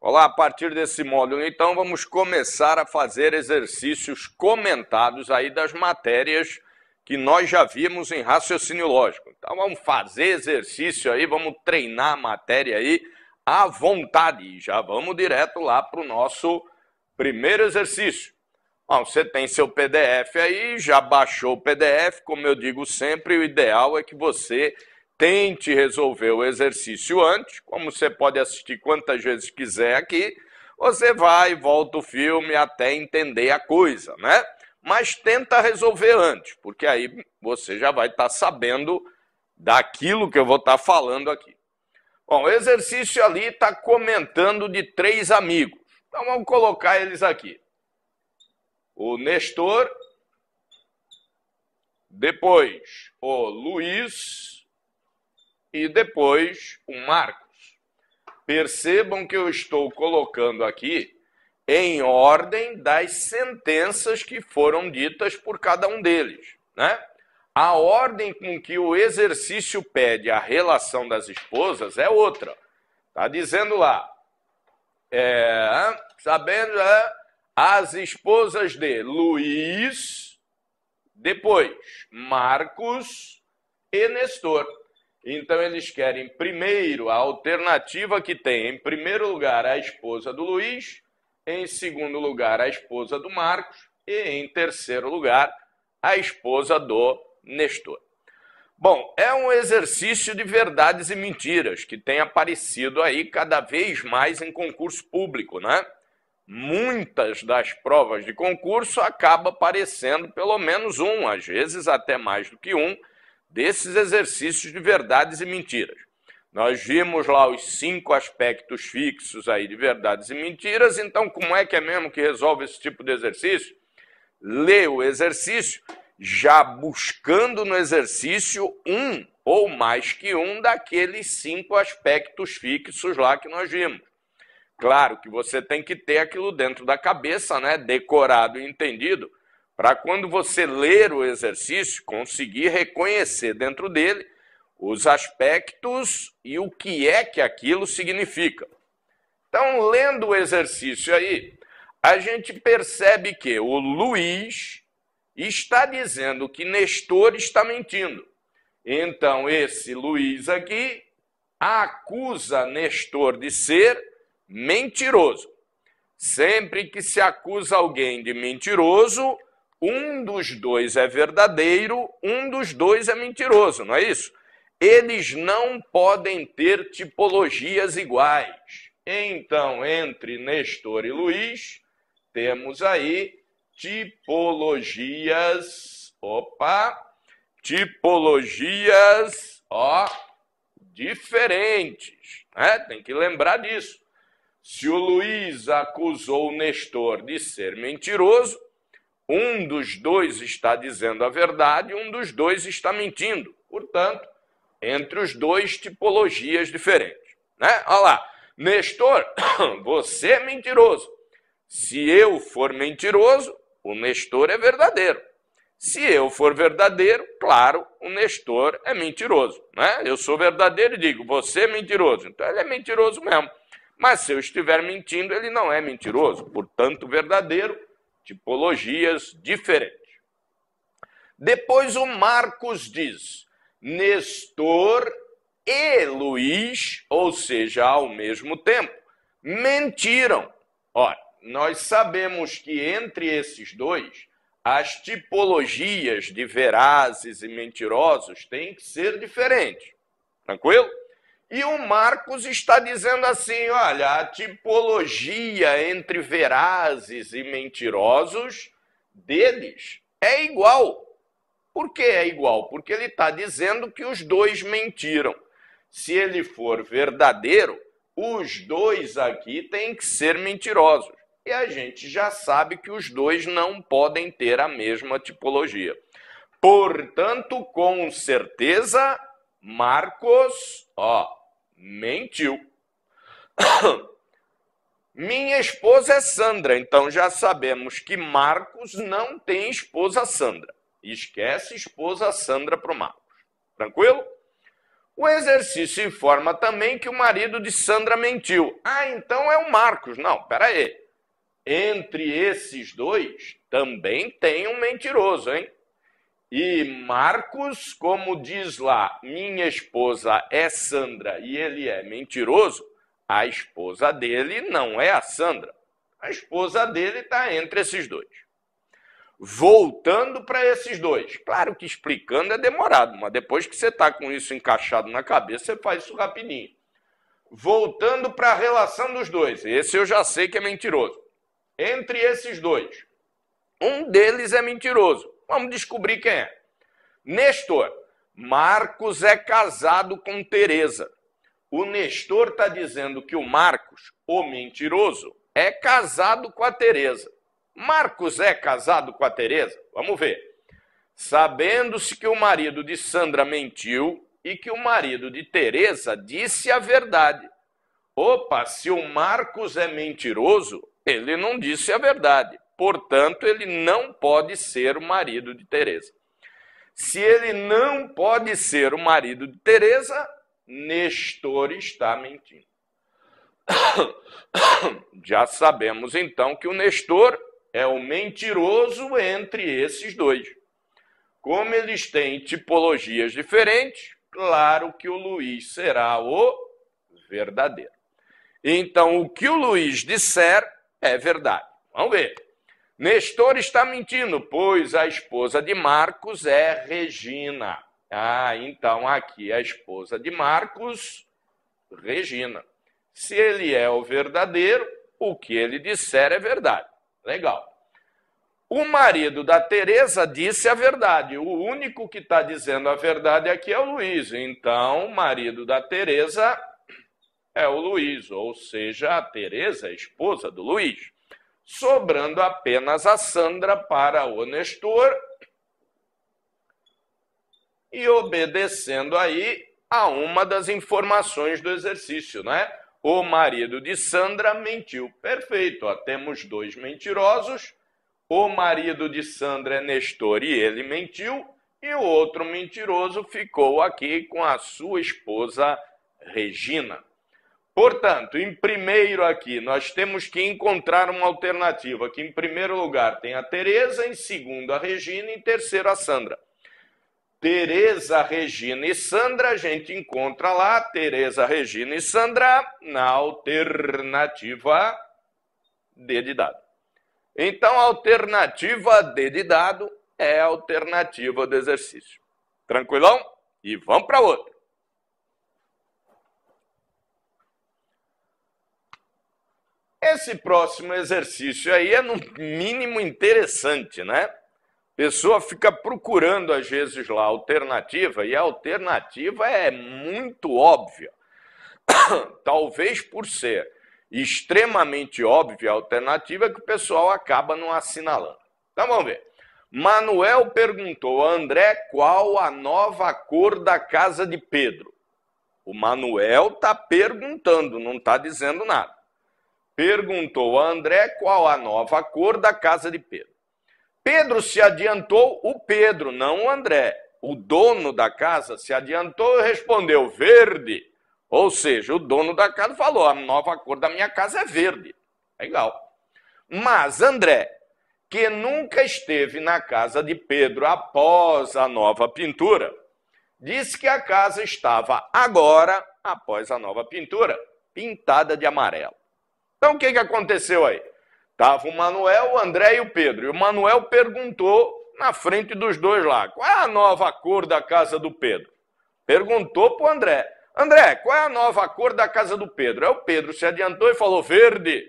Olá, a partir desse módulo, então, vamos começar a fazer exercícios comentados aí das matérias que nós já vimos em raciocínio lógico. Então, vamos fazer exercício aí, vamos treinar a matéria aí à vontade. E já vamos direto lá para o nosso primeiro exercício. Bom, você tem seu PDF aí, já baixou o PDF, como eu digo sempre, o ideal é que você tente resolver o exercício antes, como você pode assistir quantas vezes quiser aqui, você vai e volta o filme até entender a coisa, né? Mas tenta resolver antes, porque aí você já vai estar tá sabendo daquilo que eu vou estar tá falando aqui. Bom, o exercício ali está comentando de três amigos. Então vamos colocar eles aqui o Nestor, depois o Luiz e depois o Marcos. Percebam que eu estou colocando aqui em ordem das sentenças que foram ditas por cada um deles, né? A ordem com que o exercício pede a relação das esposas é outra. Tá dizendo lá, é, sabendo, é, as esposas de Luiz, depois Marcos e Nestor. Então eles querem primeiro a alternativa que tem, em primeiro lugar, a esposa do Luiz, em segundo lugar, a esposa do Marcos e em terceiro lugar, a esposa do Nestor. Bom, é um exercício de verdades e mentiras que tem aparecido aí cada vez mais em concurso público, né? muitas das provas de concurso acaba aparecendo pelo menos um, às vezes até mais do que um, desses exercícios de verdades e mentiras. Nós vimos lá os cinco aspectos fixos aí de verdades e mentiras, então como é que é mesmo que resolve esse tipo de exercício? Lê o exercício já buscando no exercício um ou mais que um daqueles cinco aspectos fixos lá que nós vimos. Claro que você tem que ter aquilo dentro da cabeça, né? Decorado e entendido, para quando você ler o exercício, conseguir reconhecer dentro dele os aspectos e o que é que aquilo significa. Então, lendo o exercício aí, a gente percebe que o Luiz está dizendo que Nestor está mentindo. Então, esse Luiz aqui acusa Nestor de ser mentiroso. Sempre que se acusa alguém de mentiroso, um dos dois é verdadeiro, um dos dois é mentiroso, não é isso? Eles não podem ter tipologias iguais. Então, entre Nestor e Luiz, temos aí tipologias, opa, tipologias, ó, diferentes, né? Tem que lembrar disso. Se o Luiz acusou o Nestor de ser mentiroso, um dos dois está dizendo a verdade, um dos dois está mentindo. Portanto, entre os dois tipologias diferentes. Né? Olha lá, Nestor, você é mentiroso. Se eu for mentiroso, o Nestor é verdadeiro. Se eu for verdadeiro, claro, o Nestor é mentiroso. Né? Eu sou verdadeiro e digo, você é mentiroso. Então ele é mentiroso mesmo. Mas se eu estiver mentindo, ele não é mentiroso, portanto, verdadeiro, tipologias diferentes. Depois o Marcos diz: Nestor e Luís, ou seja, ao mesmo tempo, mentiram. Ora, nós sabemos que entre esses dois, as tipologias de verazes e mentirosos têm que ser diferentes. Tranquilo? E o Marcos está dizendo assim: olha, a tipologia entre verazes e mentirosos deles é igual. Por que é igual? Porque ele está dizendo que os dois mentiram. Se ele for verdadeiro, os dois aqui têm que ser mentirosos. E a gente já sabe que os dois não podem ter a mesma tipologia. Portanto, com certeza, Marcos, ó, mentiu. Minha esposa é Sandra, então já sabemos que Marcos não tem esposa Sandra. Esquece esposa Sandra para o Marcos. Tranquilo? O exercício informa também que o marido de Sandra mentiu. Ah, então é o Marcos. Não, pera aí. Entre esses dois também tem um mentiroso, hein? E Marcos, como diz lá, minha esposa é Sandra e ele é mentiroso, a esposa dele não é a Sandra. A esposa dele está entre esses dois. Voltando para esses dois. Claro que explicando é demorado, mas depois que você está com isso encaixado na cabeça, você faz isso rapidinho. Voltando para a relação dos dois. Esse eu já sei que é mentiroso. Entre esses dois, um deles é mentiroso Vamos descobrir quem é. Nestor. Marcos é casado com Teresa. O Nestor está dizendo que o Marcos, o mentiroso, é casado com a Teresa. Marcos é casado com a Teresa? Vamos ver. Sabendo-se que o marido de Sandra mentiu e que o marido de Teresa disse a verdade. Opa, se o Marcos é mentiroso, ele não disse a verdade portanto, ele não pode ser o marido de Teresa. Se ele não pode ser o marido de Teresa, Nestor está mentindo. Já sabemos então que o Nestor é o mentiroso entre esses dois. Como eles têm tipologias diferentes, claro que o Luiz será o verdadeiro. Então, o que o Luiz disser é verdade. Vamos ver. Nestor está mentindo, pois a esposa de Marcos é Regina. Ah, então aqui a esposa de Marcos, Regina. Se ele é o verdadeiro, o que ele disser é verdade. Legal. O marido da Teresa disse a verdade. O único que está dizendo a verdade aqui é o Luiz. Então, o marido da Teresa é o Luiz, ou seja, a Teresa é esposa do Luiz sobrando apenas a Sandra para o Nestor e obedecendo aí a uma das informações do exercício, né? O marido de Sandra mentiu. Perfeito, ó, temos dois mentirosos. O marido de Sandra é Nestor e ele mentiu, e o outro mentiroso ficou aqui com a sua esposa Regina. Portanto, em primeiro aqui, nós temos que encontrar uma alternativa, que em primeiro lugar tem a Tereza, em segundo a Regina e em terceiro a Sandra. Tereza, Regina e Sandra, a gente encontra lá, Tereza, Regina e Sandra, na alternativa D de dado. Então, a alternativa D de dado é a alternativa do exercício. Tranquilão? E vamos para outra. Esse próximo exercício aí é, no mínimo, interessante, né? Pessoa fica procurando, às vezes, lá alternativa, e a alternativa é muito óbvia. Talvez por ser extremamente óbvia a alternativa, é que o pessoal acaba não assinalando. Então vamos ver. Manuel perguntou a André qual a nova cor da casa de Pedro. O Manuel está perguntando, não está dizendo nada perguntou a André qual a nova cor da casa de Pedro. Pedro se adiantou, o Pedro, não o André. O dono da casa se adiantou e respondeu: verde. Ou seja, o dono da casa falou: a nova cor da minha casa é verde. Legal. É Mas André, que nunca esteve na casa de Pedro após a nova pintura, disse que a casa estava agora, após a nova pintura, pintada de amarelo. Então o que, que aconteceu aí? Tava o Manuel, o André e o Pedro. E o Manuel perguntou na frente dos dois lá: qual é a nova cor da casa do Pedro? Perguntou para o André: André, qual é a nova cor da casa do Pedro? Aí é o Pedro se adiantou e falou: verde.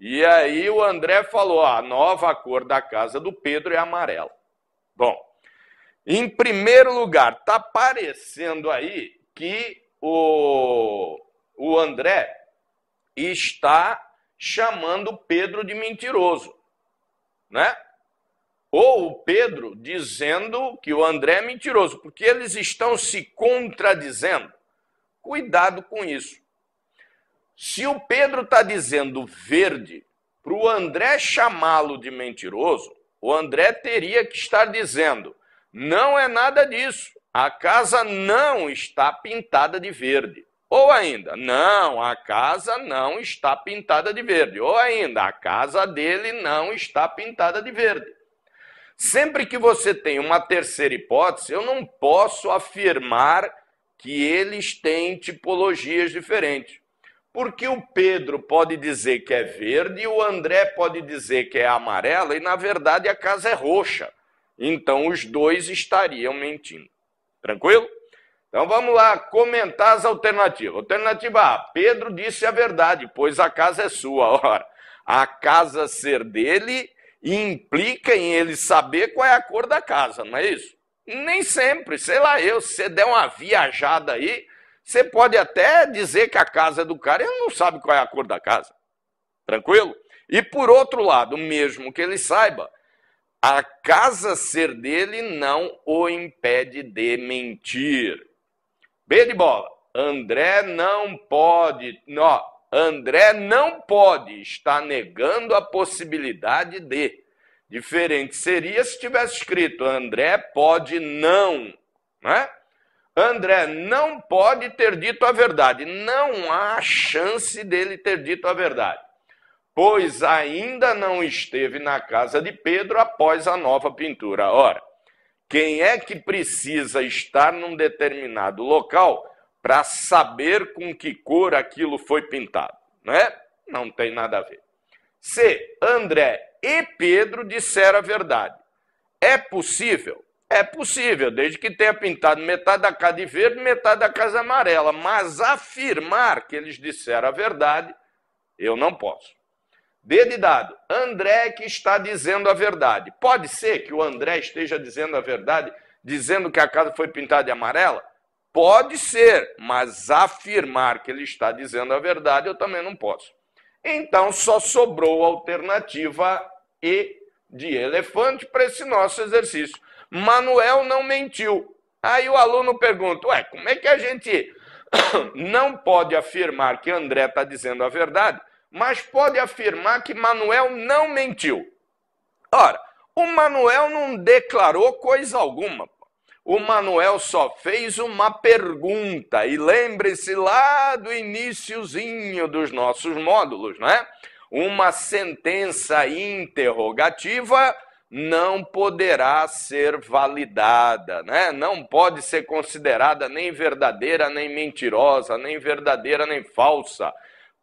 E aí o André falou: ah, a nova cor da casa do Pedro é amarela. Bom, em primeiro lugar, tá parecendo aí que o, o André e está chamando Pedro de mentiroso, né? Ou o Pedro dizendo que o André é mentiroso, porque eles estão se contradizendo. Cuidado com isso. Se o Pedro está dizendo verde, para o André chamá-lo de mentiroso, o André teria que estar dizendo: não é nada disso, a casa não está pintada de verde. Ou ainda, não, a casa não está pintada de verde. Ou ainda, a casa dele não está pintada de verde. Sempre que você tem uma terceira hipótese, eu não posso afirmar que eles têm tipologias diferentes. Porque o Pedro pode dizer que é verde e o André pode dizer que é amarela e na verdade a casa é roxa. Então os dois estariam mentindo. Tranquilo? Então vamos lá comentar as alternativas. Alternativa A: Pedro disse a verdade, pois a casa é sua. Ora, a casa ser dele implica em ele saber qual é a cor da casa, não é isso? Nem sempre, sei lá eu, se você der uma viajada aí, você pode até dizer que a casa é do cara e ele não sabe qual é a cor da casa. Tranquilo? E por outro lado, mesmo que ele saiba, a casa ser dele não o impede de mentir. B de bola. André não pode. Ó, André não pode estar negando a possibilidade de. Diferente seria se tivesse escrito André pode não, né? André não pode ter dito a verdade. Não há chance dele ter dito a verdade, pois ainda não esteve na casa de Pedro após a nova pintura. Ora, quem é que precisa estar num determinado local para saber com que cor aquilo foi pintado? Não é? Não tem nada a ver. C. André e Pedro disseram a verdade. É possível? É possível, desde que tenha pintado metade da casa de verde, metade da casa amarela. Mas afirmar que eles disseram a verdade, eu não posso dedo e dado. André que está dizendo a verdade. Pode ser que o André esteja dizendo a verdade, dizendo que a casa foi pintada de amarela? Pode ser, mas afirmar que ele está dizendo a verdade eu também não posso. Então só sobrou a alternativa E de elefante para esse nosso exercício. Manuel não mentiu. Aí o aluno pergunta: Ué, como é que a gente não pode afirmar que André está dizendo a verdade mas pode afirmar que Manuel não mentiu. Ora, o Manuel não declarou coisa alguma. O Manuel só fez uma pergunta, e lembre-se lá do iníciozinho dos nossos módulos, é? Uma sentença interrogativa não poderá ser validada, né? Não pode ser considerada nem verdadeira, nem mentirosa, nem verdadeira, nem falsa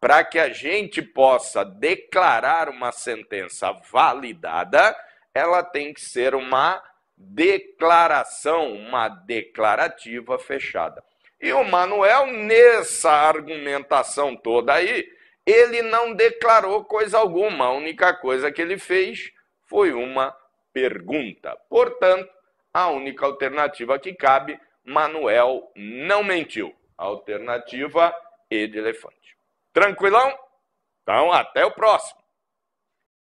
para que a gente possa declarar uma sentença validada, ela tem que ser uma declaração, uma declarativa fechada. E o Manuel, nessa argumentação toda aí, ele não declarou coisa alguma, a única coisa que ele fez foi uma pergunta. Portanto, a única alternativa que cabe, Manuel não mentiu. Alternativa E é de elefante. Tranquilão? Então, até o próximo.